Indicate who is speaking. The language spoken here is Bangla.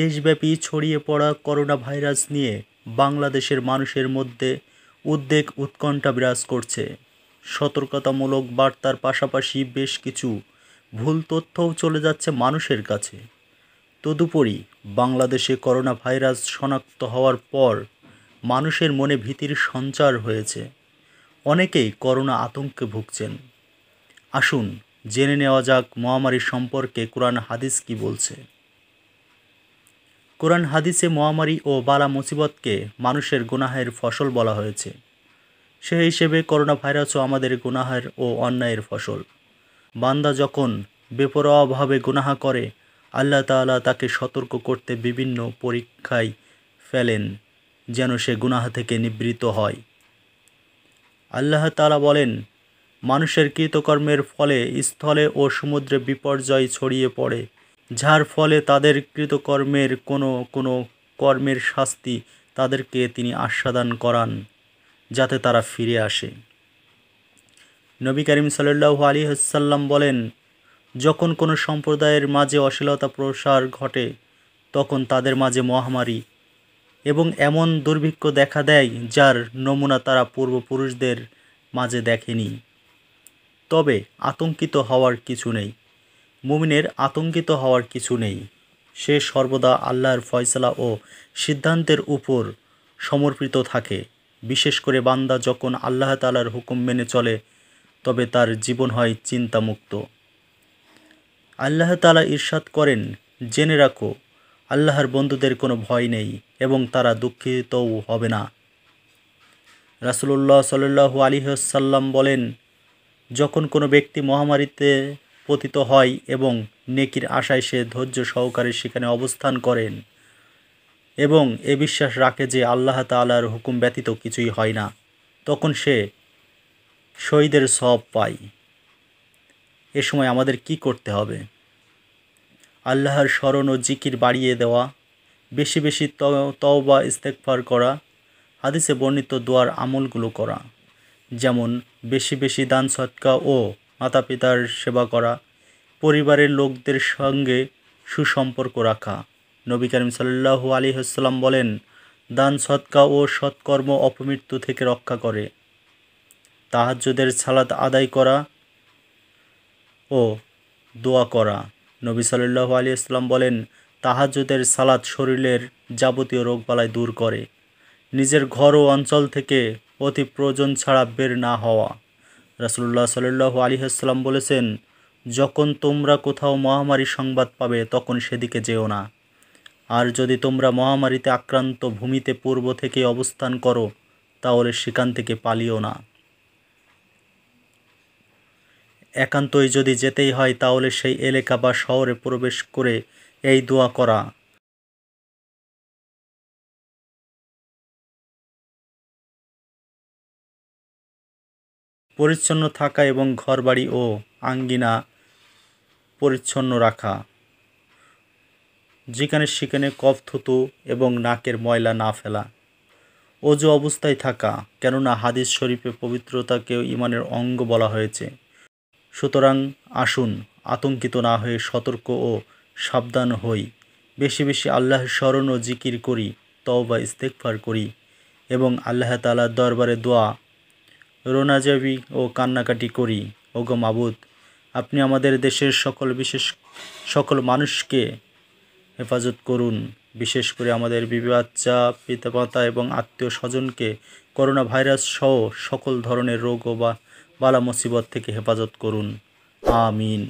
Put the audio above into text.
Speaker 1: দেশব্যাপী ছড়িয়ে পড়া করোনা ভাইরাস নিয়ে বাংলাদেশের মানুষের মধ্যে উদ্বেগ উৎকণ্ঠা বিরাজ করছে সতর্কতামূলক বার্তার পাশাপাশি বেশ কিছু ভুল তথ্যও চলে যাচ্ছে মানুষের কাছে তদুপরি বাংলাদেশে করোনা ভাইরাস শনাক্ত হওয়ার পর মানুষের মনে ভীতির সঞ্চার হয়েছে অনেকেই করোনা আতঙ্কে ভুগছেন আসুন জেনে নেওয়া যাক মহামারী সম্পর্কে কোরআন হাদিস কি বলছে কোরআন হাদিসে মহামারী ও বালা মুসিবতকে মানুষের গুনাহের ফসল বলা হয়েছে সে হিসেবে করোনা ভাইরাসও আমাদের গুনাহের ও অন্যায়ের ফসল বান্দা যখন বেপরোয়াভাবে গুনাহা করে আল্লাহ তালা তাকে সতর্ক করতে বিভিন্ন পরীক্ষায় ফেলেন যেন সে গুনাহা থেকে নিবৃত হয় আল্লাহ তালা বলেন মানুষের কৃতকর্মের ফলে স্থলে ও সমুদ্রে বিপর্যয় ছড়িয়ে পড়ে যার ফলে তাদের কৃতকর্মের কোনো কোনো কর্মের শাস্তি তাদেরকে তিনি আস্বাদান করান যাতে তারা ফিরে আসে নবী করিম সাল্লু আলী হাসাল্লাম বলেন যখন কোনো সম্প্রদায়ের মাঝে অশ্লীলতা প্রসার ঘটে তখন তাদের মাঝে মহামারী এবং এমন দুর্ভিক্ষ দেখা দেয় যার নমুনা তারা পূর্বপুরুষদের মাঝে দেখেনি তবে আতঙ্কিত হওয়ার কিছু নেই মুমিনের আতঙ্কিত হওয়ার কিছু নেই সে সর্বদা আল্লাহর ফয়সলা ও সিদ্ধান্তের উপর সমর্পিত থাকে বিশেষ করে বান্দা যখন আল্লাহ তালার হুকুম মেনে চলে তবে তার জীবন হয় চিন্তামুক্ত আল্লাহ তালা ঈর্ষাদ করেন জেনে রাখো আল্লাহর বন্ধুদের কোনো ভয় নেই এবং তারা দুঃখিতও হবে না রাসুলুল্লাহ সাল্লু সাল্লাম বলেন যখন কোনো ব্যক্তি মহামারীতে পতিত হয় এবং নেকির আশায় সে ধৈর্য সহকারে সেখানে অবস্থান করেন এবং এ বিশ্বাস রাখে যে আল্লাহ তালার হুকুম ব্যতীত কিছুই হয় না তখন সে শহীদের সব পায় এ সময় আমাদের কি করতে হবে আল্লাহর স্মরণ ও জিকির বাড়িয়ে দেওয়া বেশি বেশি তওবা ইস্তেকফার করা হাদিসে বর্ণিত দোয়ার আমলগুলো করা যেমন বেশি বেশি দান সৎকা ও মাতা পিতার সেবা করা পরিবারের লোকদের সঙ্গে সুসম্পর্ক রাখা নবী করিম সাল্লাহু আলী হাসাল্লাম বলেন দান সৎকা ও সৎকর্ম অপমৃত্যু থেকে রক্ষা করে তাহাজ্যদের সালাত আদায় করা ও দোয়া করা নবী সাল্লাহু আলী ইসলাম বলেন তাহাজুদের সালাদ শরীরের যাবতীয় রোগবালাই দূর করে নিজের ঘর ও অঞ্চল থেকে অতি প্রয়োজন ছাড়া বের না হওয়া রাসুল্লাহ সাল্লু আলী আসসালাম বলেছেন যখন তোমরা কোথাও মহামারী সংবাদ পাবে তখন সেদিকে যেও না আর যদি তোমরা মহামারীতে আক্রান্ত ভূমিতে পূর্ব থেকে অবস্থান করো তাহলে সেখান থেকে পালিও না একান্তই যদি যেতেই হয় তাহলে সেই এলাকা বা শহরে প্রবেশ করে এই দোয়া করা পরিচ্ছন্ন থাকা এবং ঘরবাড়ি ও আঙ্গিনা পরিচ্ছন্ন রাখা যেখানে সেখানে কফ থুতু এবং নাকের ময়লা না ফেলা অজু অবস্থায় থাকা কেননা হাদিস শরীফে পবিত্রতাকেও ইমানের অঙ্গ বলা হয়েছে সুতরাং আসুন আতঙ্কিত না হয়ে সতর্ক ও সাবধান হই বেশি বেশি আল্লাহ স্মরণ ও জিকির করি বা ইস্তেকফার করি এবং আল্লাহ তালার দরবারে দোয়া রোনাজাবি ও কান্নাকাটি করি ওগো মাবুদ আপনি আমাদের দেশের সকল বিশেষ সকল মানুষকে হেফাজত করুন বিশেষ করে আমাদের বিবি বাচ্চা পিতামাতা এবং আত্মীয় স্বজনকে করোনা ভাইরাস সহ সকল ধরনের রোগ ও বা বালা মুসিবত থেকে হেফাজত করুন আমিন